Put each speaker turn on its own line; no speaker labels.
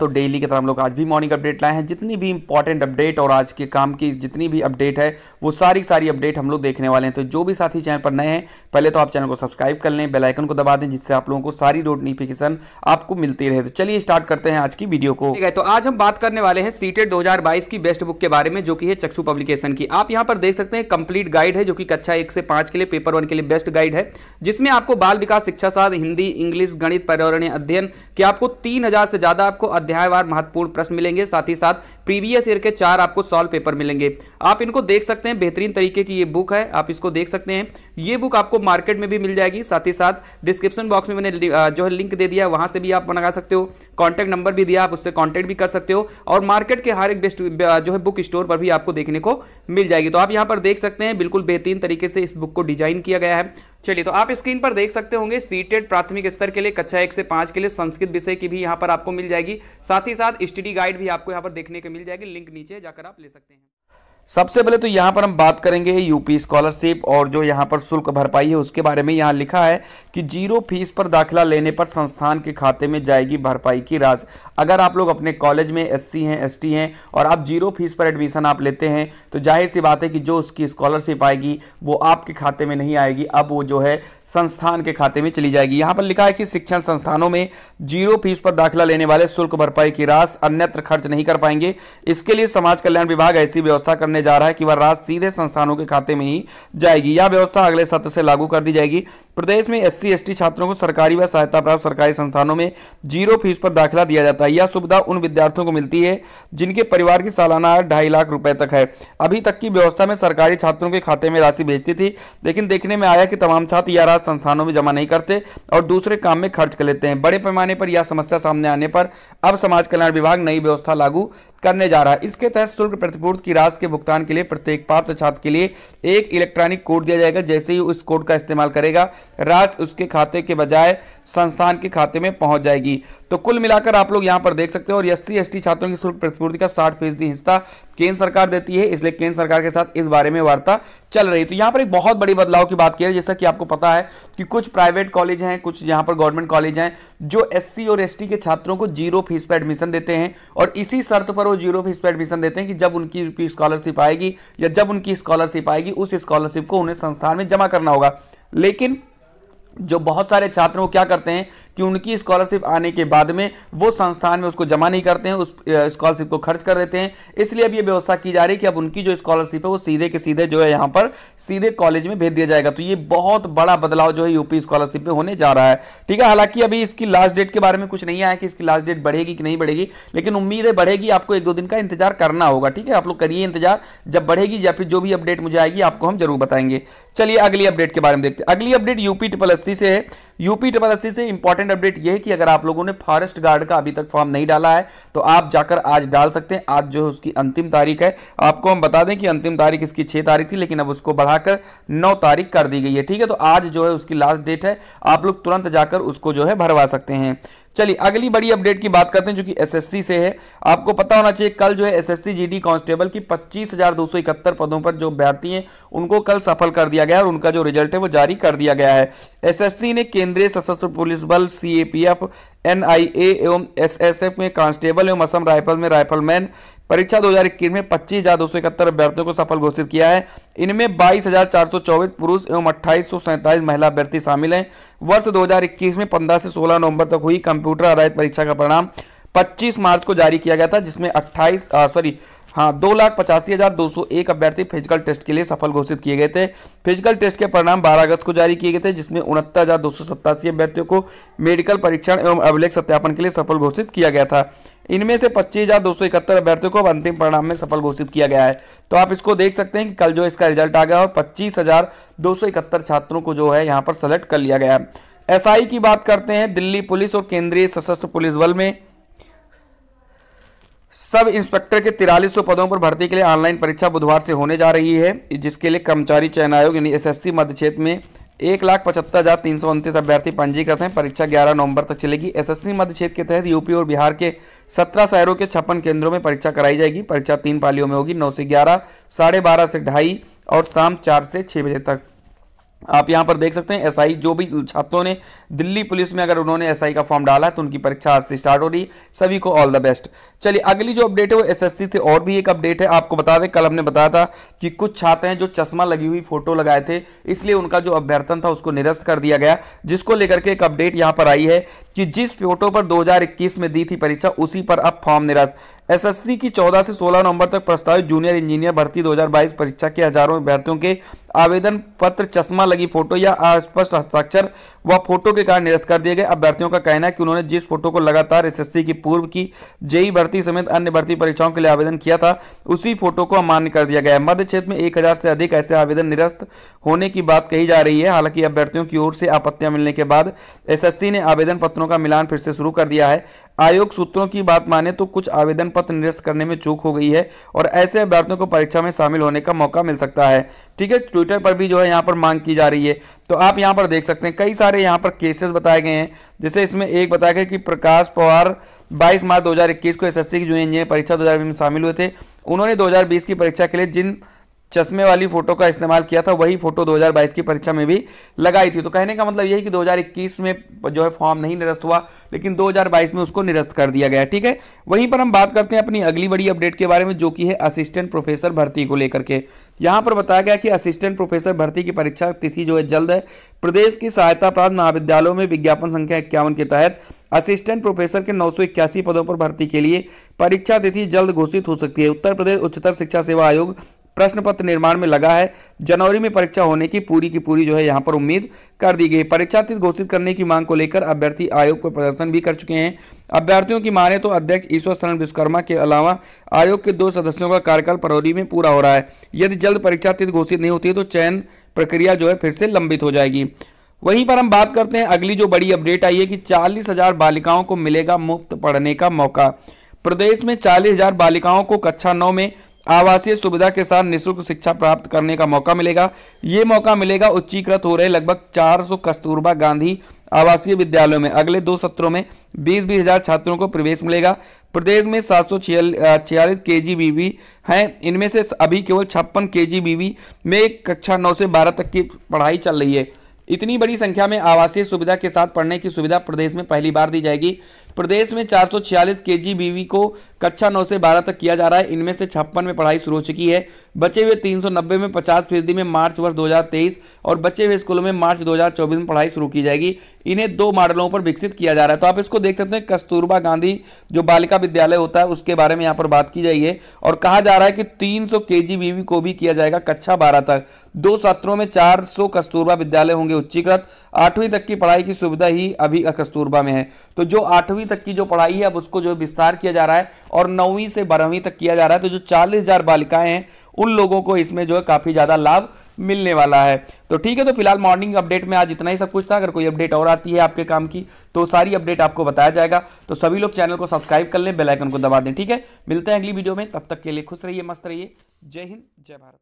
तो डेली की तरह हम लोग आज भी मॉर्निंग अपडेट लाए हैं जितनी भी इंपॉर्टेंट अपडेट और आज के काम की जितनी भी अपडेट है वो सारी सारी अपडेट हम लोग देखने वाले हैं तो जो भी साथी चैनल पर नए हैं पहले तो आप चैनल को सब्सक्राइब कर लें बेलाइकन को दबा दें जिससे आप लोगों को सारी नोटिफिकेशन आपको मिलती रहे तो चलिए स्टार्ट करते हैं आज की वीडियो को ठीक है तो आज हम बात करने वाले हैं सीटेड दो की बेस्ट बुक के बारे में जो कि है चक्षु पब्लिकेशन की आप यहाँ पर देख सकते हैं कंप्लीट गाइड है जो कि कक्षा एक से पांच के लिए पेपर वन के लिए बेस्ट गाइड है जिसमें आपको बाल विकास शिक्षा साथ हिंदी इंग्लिश गणित पर्यावरणीय अध्ययन की आपको तीन से ज्यादा आपको अध्यायवार महत्वपूर्ण प्रश्न मिलेंगे साथ ही साथ प्रीवियस ईयर के चार आपको सॉल्व पेपर मिलेंगे आप इनको देख सकते हैं बेहतरीन तरीके की ये बुक है आप इसको देख सकते हैं ये बुक आपको मार्केट में भी मिल जाएगी साथ ही साथ डिस्क्रिप्शन बॉक्स में मैंने जो है लिंक दे दिया वहां से भी आप मंगा सकते हो कॉन्टैक्ट नंबर भी दिया आप उससे कॉन्टैक्ट भी कर सकते हो और मार्केट के हर एक बेस्ट जो है बुक स्टोर पर भी आपको देखने को मिल जाएगी तो आप यहाँ पर देख सकते हैं बिल्कुल बेहतरीन तरीके से इस बुक को डिजाइन किया गया है चलिए तो आप स्क्रीन पर देख सकते होंगे सीटेड प्राथमिक स्तर के लिए कक्षा एक से पांच के लिए संस्कृत विषय की भी यहाँ पर आपको मिल जाएगी साथ ही साथ स्टडी गाइड भी आपको यहाँ पर देखने को मिल जाएगी लिंक नीचे जाकर आप ले सकते हैं सबसे पहले तो यहां पर हम बात करेंगे यूपी स्कॉलरशिप और जो यहां पर शुल्क भरपाई है उसके बारे में यहां लिखा है कि जीरो फीस पर दाखिला लेने पर संस्थान के खाते में जाएगी भरपाई की राशि अगर आप लोग अपने कॉलेज में एससी हैं एसटी हैं और आप जीरो फीस पर एडमिशन आप लेते हैं तो जाहिर सी बात है कि जो उसकी स्कॉलरशिप आएगी वो आपके खाते में नहीं आएगी अब वो जो है संस्थान के खाते में चली जाएगी यहां पर लिखा है कि शिक्षण संस्थानों में जीरो फीस पर दाखिला लेने वाले शुल्क भरपाई की राशि अन्यत्र खर्च नहीं कर पाएंगे इसके लिए समाज कल्याण विभाग ऐसी व्यवस्था करने करने जा रहा है कि वह राशि सीधे संस्थानों के खाते में ही जाएगी यह व्यवस्था अगले सत्र से लागू कर दी जाएगी प्रदेश में एस सी छात्रों को सरकारी व सहायता प्राप्त सरकारी संस्थानों में जीरो फीस पर दाखिला दिया जाता है यह सुविधा उन विद्यार्थियों को मिलती है जिनके परिवार की सालाना आय ढाई लाख रुपए तक है अभी तक की व्यवस्था में सरकारी छात्रों के खाते में राशि भेजती थी लेकिन देखने में आया कि तमाम छात्र यह राशि संस्थानों में जमा नहीं करते और दूसरे काम में खर्च कर लेते हैं बड़े पैमाने पर यह समस्या सामने आने पर अब समाज कल्याण विभाग नई व्यवस्था लागू करने जा रहा है इसके तहत शुल्क प्रतिपूर्ति की राशि के भुगतान के लिए प्रत्येक पात्र छात्र के लिए एक इलेक्ट्रॉनिक कोड दिया जाएगा जैसे ही उस कोड का इस्तेमाल करेगा राशि उसके खाते के बजाय संस्थान के खाते में पहुंच जाएगी तो कुल मिलाकर आप लोग यहां पर देख सकते हो और एस सी छात्रों की शुल्क प्रतिपूर्ति का साठ फीसदी हिस्सा केंद्र सरकार देती है इसलिए केंद्र सरकार के साथ इस बारे में वार्ता चल रही है तो यहां पर एक बहुत बड़ी बदलाव की बात की है जैसा कि आपको पता है कि कुछ प्राइवेट कॉलेज हैं कुछ यहां पर गवर्नमेंट कॉलेज हैं जो एस और एस के छात्रों को जीरो फीस पर एडमिशन देते हैं और इसी शर्त पर वो जीरो फीस पर एडमिशन देते हैं कि जब उनकी स्कॉलरशिप आएगी या जब उनकी स्कॉलरशिप आएगी उस स्कॉलरशिप को उन्हें संस्थान में जमा करना होगा लेकिन जो बहुत सारे छात्रों क्या करते हैं कि उनकी स्कॉलरशिप आने के बाद में वो संस्थान में उसको जमा नहीं करते हैं उस स्कॉलरशिप को खर्च कर देते हैं इसलिए अब ये व्यवस्था की जा रही है कि अब उनकी जो स्कॉलरशिप है वो सीधे के सीधे जो है यहाँ पर सीधे कॉलेज में भेज दिया जाएगा तो ये बहुत बड़ा बदलाव जो है यूपी स्कॉलरशिप में होने जा रहा है ठीक है हालांकि अभी इसकी लास्ट डेट के बारे में कुछ नहीं आया कि इसकी लास्ट डेट बढ़ेगी कि नहीं बढ़ेगी लेकिन उम्मीद है बढ़ेगी आपको एक दो दिन का इंतजार करना होगा ठीक है आप लोग करिए इंतजार जब बढ़ेगी या फिर जो भी अपडेट मुझे आएगी आपको हम जरूर बताएंगे चलिए अगली अपडेट के बारे में देखते हैं अगली अपडेट यूपी ट्रिपल अस्सी से है यूपी ट्रिपल अस्सी से इंपॉर्टेंट सेकंड अपडेट यह है कि अगर आप लोगों ने फॉरेस्ट गार्ड का अभी तक फॉर्म नहीं डाला है तो आप जाकर आज डाल सकते हैं आज जो उसकी अंतिम तारीख है आपको हम बता दें कि अंतिम तारीख इसकी छह तारीख थी लेकिन अब उसको बढ़ाकर नौ तारीख कर दी गई है ठीक है तो आज जो है उसकी लास्ट डेट है आप लोग तुरंत जाकर उसको जो है भरवा सकते हैं चलिए अगली बड़ी अपडेट की बात करते हैं जो कि एसएससी से है आपको पता होना चाहिए कल जो है एसएससी जीडी कांस्टेबल की 25,271 पदों पर जो अभ्यर्थी हैं उनको कल सफल कर दिया गया और उनका जो रिजल्ट है वो जारी कर दिया गया है एसएससी ने केंद्रीय सशस्त्र पुलिस बल सीएपीएफ एनआईए एवं एसएसएफ में कांस्टेबल एवं असम राइफल में राइफलमैन परीक्षा 2021 में पच्चीस हजार दो सौ इकहत्तर अभ्यर्थियों को सफल घोषित किया है इनमें बाईस हजार चार सौ चौबीस पुरुष एवं अट्ठाईस सौ सैंतालीस महिला अभ्यर्थी शामिल हैं वर्ष 2021 में 15 से 16 नवंबर तक हुई कंप्यूटर आधारित परीक्षा का परिणाम 25 मार्च को जारी किया गया था जिसमें अट्ठाईस सॉरी हाँ दो लाख पचासी हज़ार दो सौ एक अभ्यर्थी फिजिकल टेस्ट के लिए सफल घोषित किए गए थे फिजिकल टेस्ट के परिणाम 12 अगस्त को जारी किए गए थे जिसमें उनहत्तर हज़ार दो सौ सत्तासी अभ्यर्थियों को मेडिकल परीक्षण एवं अभिलेख सत्यापन के लिए सफल घोषित किया गया था इनमें से पच्चीस हज़ार दो सौ इकहत्तर अभ्यर्थियों को अंतिम परिणाम में सफल घोषित किया गया है तो आप इसको देख सकते हैं कि कल जो इसका रिजल्ट आ गया और पच्चीस हज़ार दो सौ इकहत्तर छात्रों को जो है यहाँ पर सेलेक्ट कर लिया गया है एसआई की बात करते हैं दिल्ली पुलिस और केंद्रीय सशस्त्र पुलिस बल में सब इंस्पेक्टर के तिरालीस पदों पर भर्ती के लिए ऑनलाइन परीक्षा बुधवार से होने जा रही है जिसके लिए कर्मचारी चयन आयोग यानी एसएससी मध्य क्षेत्र में एक लाख पचहत्तर हज़ार तीन सौ उनतीस अभ्यर्थी पंजीकृत हैं परीक्षा 11 नवंबर तक चलेगी एसएससी मध्य क्षेत्र के तहत यूपी और बिहार के 17 शहरों के छप्पन केंद्रों में परीक्षा कराई जाएगी परीक्षा तीन पालियों में होगी नौ से ग्यारह साढ़े बारह से ढाई और शाम चार से छः बजे तक आप यहाँ पर देख सकते हैं एसआई जो भी छात्रों ने दिल्ली पुलिस में अगर उन्होंने एसआई का फॉर्म डाला है तो उनकी परीक्षा आज से स्टार्ट हो रही है सभी को ऑल द बेस्ट चलिए अगली जो अपडेट है वो एसएससी से और भी एक अपडेट है आपको बता दें कल हमने बताया था कि कुछ छात्र हैं जो चश्मा लगी हुई फोटो लगाए थे इसलिए उनका जो अभ्यर्थन था उसको निरस्त कर दिया गया जिसको लेकर के एक अपडेट यहाँ पर आई है कि जिस फोटो पर दो में दी थी परीक्षा उसी पर अब फॉर्म निरस्त एसएससी की 14 से 16 नवंबर तक प्रस्तावित जूनियर इंजीनियर भर्ती 2022 परीक्षा के हजारों अभ्यर्थियों के आवेदन पत्र चश्मा लगी फोटो या अस्पष्ट हस्ताक्षर व फोटो के कारण निरस्त कर दिए गए अभ्यर्थियों का कहना है कि उन्होंने जिस फोटो को लगातार एस की पूर्व की जेई भर्ती समेत अन्य भर्ती परीक्षाओं के लिए आवेदन किया था उसी फोटो को अमान्य कर दिया गया मध्य क्षेत्र में एक से अधिक ऐसे आवेदन निरस्त होने की बात कही जा रही है हालांकि अभ्यर्थियों की ओर से आपत्तियां मिलने के बाद एस ने आवेदन पत्रों का मिलान फिर से शुरू कर दिया है आयोग सूत्रों की बात माने तो कुछ आवेदन पत्र निरस्त करने में चूक हो गई है और ऐसे अभ्यर्थियों को परीक्षा में शामिल होने का मौका मिल सकता है ठीक है ट्विटर पर भी जो है यहाँ पर मांग की जा रही है तो आप यहाँ पर देख सकते हैं कई सारे यहाँ पर केसेस बताए गए हैं जैसे इसमें एक बताया गया कि प्रकाश पवार 22 मार्च 2021 को एसएससी की जूनियर इंजीनियर परीक्षा दो में शामिल हुए थे उन्होंने दो की परीक्षा के लिए जिन चश्मे वाली फोटो का इस्तेमाल किया था वही फोटो 2022 की परीक्षा में भी लगाई थी तो कहने का मतलब यही कि 2021 में जो है फॉर्म नहीं निरस्त हुआ लेकिन 2022 में उसको निरस्त कर दिया गया ठीक है वहीं पर हम बात करते हैं अपनी अगली बड़ी अपडेट के बारे में जो कि है असिस्टेंट प्रोफेसर भर्ती को लेकर के यहाँ पर बताया गया कि असिस्टेंट प्रोफेसर भर्ती की परीक्षा तिथि जो है जल्द है प्रदेश की सहायता प्राप्त महाविद्यालयों में विज्ञापन संख्या इक्यावन के तहत असिस्टेंट प्रोफेसर के नौ पदों पर भर्ती के लिए परीक्षा तिथि जल्द घोषित हो सकती है उत्तर प्रदेश उच्चतर शिक्षा सेवा आयोग प्रश्न पत्र निर्माण में लगा है जनवरी में परीक्षा होने की पूरी की पूरी जो है यहाँ पर उम्मीद कर दी गई परीक्षा तिथि घोषित करने की मांग को लेकर अभ्यर्थी आयोग पर प्रदर्शन भी कर चुके हैं अभ्यर्थियों की माने तो अध्यक्ष ईश्वर शरण विश्वकर्मा के अलावा आयोग के दो सदस्यों का कार्यकाल फरवरी में पूरा हो रहा है यदि जल्द परीक्षा तिथि घोषित नहीं होती है तो चयन प्रक्रिया जो है फिर से लंबित हो जाएगी वहीं पर हम बात करते हैं अगली जो बड़ी अपडेट आई है कि चालीस हजार बालिकाओं को मिलेगा मुफ्त पढ़ने का मौका प्रदेश में चालीस हजार बालिकाओं को कक्षा नौ में आवासीय सुविधा के साथ निःशुल्क शिक्षा प्राप्त करने का मौका मिलेगा ये मौका मिलेगा उच्चीकृत हो रहे लगभग 400 कस्तूरबा गांधी आवासीय विद्यालयों में अगले दो सत्रों में बीस बीस हजार छात्रों को प्रवेश मिलेगा प्रदेश में सात सौ छियालीस के जी बीवी हैं इनमें से अभी केवल छप्पन के जी बीवी में कक्षा नौ से बारह तक की पढ़ाई चल रही है इतनी बड़ी संख्या में आवासीय सुविधा के साथ पढ़ने की सुविधा प्रदेश में पहली बार दी जाएगी प्रदेश में के जी बीवी को कक्षा नौ से बारह तक किया जा रहा है इनमें से छप्पन में पढ़ाई शुरू हो चुकी है बचे हुए 390 में 50 फीसदी में मार्च वर्ष 2023 और बचे हुए स्कूलों में मार्च 2024 में पढ़ाई शुरू की जाएगी इन्हें दो मॉडलों पर विकसित किया जा रहा है तो आप इसको देख सकते हैं कस्तूरबा गांधी जो बालिका विद्यालय होता है उसके बारे में यहाँ पर बात की जाइए और कहा जा रहा है कि तीन सौ बीवी को भी किया जाएगा कक्षा बारह तक दो सत्रों में सौ कस्तूरबा विद्यालय होंगे उच्चीकृत आठवीं तक की पढ़ाई की सुविधा ही अभी कस्तूरबा में है तो जो आठवीं बारहवीं तक की जो पढ़ाई है अब उसको जो विस्तार किया जा रहा है और नौवीं से बारहवीं तक किया जा रहा है तो जो चालीस हजार बालिकाएं हैं उन लोगों को इसमें जो है काफ़ी ज़्यादा लाभ मिलने वाला है तो ठीक है तो फिलहाल मॉर्निंग अपडेट में आज इतना ही सब कुछ था अगर कोई अपडेट और आती है आपके काम की तो सारी अपडेट आपको बताया जाएगा तो सभी लोग चैनल को सब्सक्राइब कर लें बेलाइकन को दबा दें ठीक है मिलते हैं अगली वीडियो में तब तक के लिए खुश रहिए मस्त रहिए जय हिंद जय भारत